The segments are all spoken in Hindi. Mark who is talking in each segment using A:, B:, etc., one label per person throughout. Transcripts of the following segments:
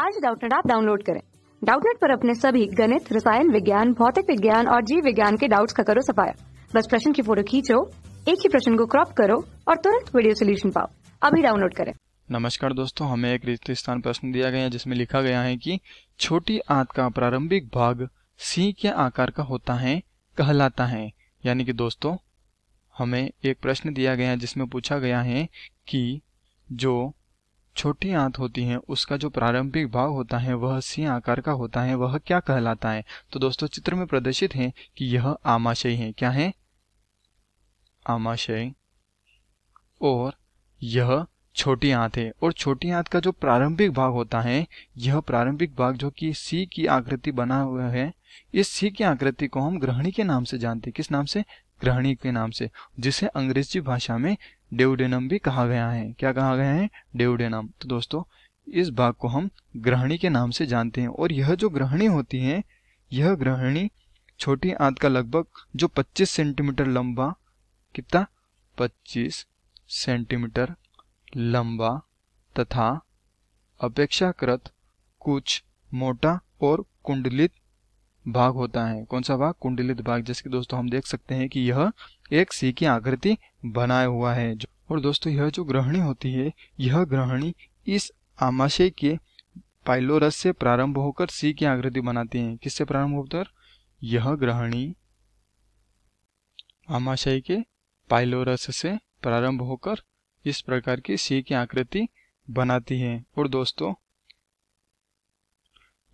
A: आज डाउटनेट आप डाउनलोड करें डाउटनेट पर अपने सभी गणित रसायन विज्ञान भौतिक विज्ञान और जीव विज्ञान के डाउट्स का करो सफाया बस प्रश्न की फोटो खींचो एक ही प्रश्न को क्रॉप करो और तुरंत वीडियो सोल्यूशन पाओ अभी डाउनलोड करें
B: नमस्कार दोस्तों हमें एक रिक्त स्थान प्रश्न दिया गया है जिसमें लिखा गया है कि छोटी आंत का प्रारंभिक भाग सी के आकार का होता है कहलाता है यानी कि दोस्तों हमें एक प्रश्न दिया गया है जिसमें पूछा गया है कि जो छोटी आंत होती है उसका जो प्रारंभिक भाग होता है वह सी आकार का होता है वह क्या कहलाता है तो दोस्तों चित्र में प्रदर्शित है कि यह आमाशय है क्या है आमाशय और यह छोटी आंत है और छोटी आंत का जो प्रारंभिक भाग होता है यह प्रारंभिक भाग जो कि सी की आकृति बना हुआ है इस सी की आकृति को हम ग्रहणी के नाम से जानते हैं किस नाम से ग्रहणी के नाम से जिसे अंग्रेजी भाषा में डेवडेनम भी कहा गया है क्या कहा गया है डेवडेनम तो दोस्तों इस भाग को हम ग्रहणी के नाम से जानते हैं और यह जो ग्रहणी होती है यह ग्रहणी छोटी आंत का लगभग जो 25 सेंटीमीटर लंबा कितना 25 सेंटीमीटर लंबा तथा अपेक्षाकृत कुछ मोटा और कुंडलित भाग होता है कौन सा भाग कुंडलित भाग जैसे दोस्तों हम देख सकते हैं कि यह एक सी की आकृति बनाया हुआ है और दोस्तों यह जो ग्रहणी होती है यह ग्रहणी इस आमाशय के पाइलोरस से प्रारंभ होकर सी की आकृति बनाती है किससे प्रारंभ होकर यह ग्रहणी आमाशय के पाइलोरस से प्रारंभ होकर इस प्रकार की सी की आकृति बनाती है और दोस्तों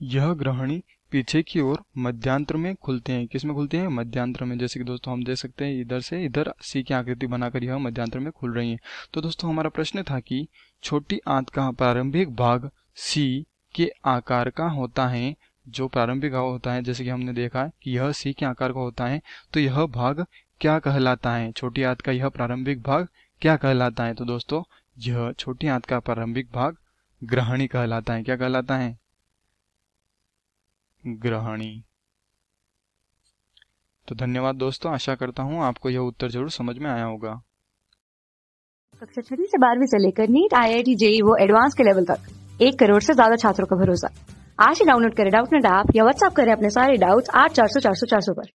B: यह ग्रहणी पीछे की ओर मध्यांतर में खुलते हैं किसमें खुलते हैं मध्यांतर में जैसे कि दोस्तों हम देख सकते हैं इधर से इधर सी की आकृति बनाकर यह मध्यांतर में खुल रही है तो दोस्तों हमारा प्रश्न था कि छोटी आंत का प्रारंभिक भाग सी के आकार का होता है जो प्रारंभिक होता है जैसे कि हमने देखा कि यह सी के आकार का होता है तो यह भाग क्या कहलाता है छोटी आंत का यह प्रारंभिक भाग क्या कहलाता है तो दोस्तों यह छोटी आंत का प्रारंभिक भाग ग्रहणी कहलाता है क्या कहलाता है ग्रहणी तो धन्यवाद दोस्तों आशा करता हूँ आपको यह उत्तर जरूर समझ में आया होगा
A: कक्षा छठी से बारहवीं से लेकर NEET I I T JEE वो एडवांस के लेवल तक एक करोड़ से ज्यादा छात्रों का भरोसा आज ही डाउनलोड करें डाउट नेट ऐप या व्हाट्सअप करें अपने सारे डाउट्स आठ चार सौ चार सौ चार सौ पर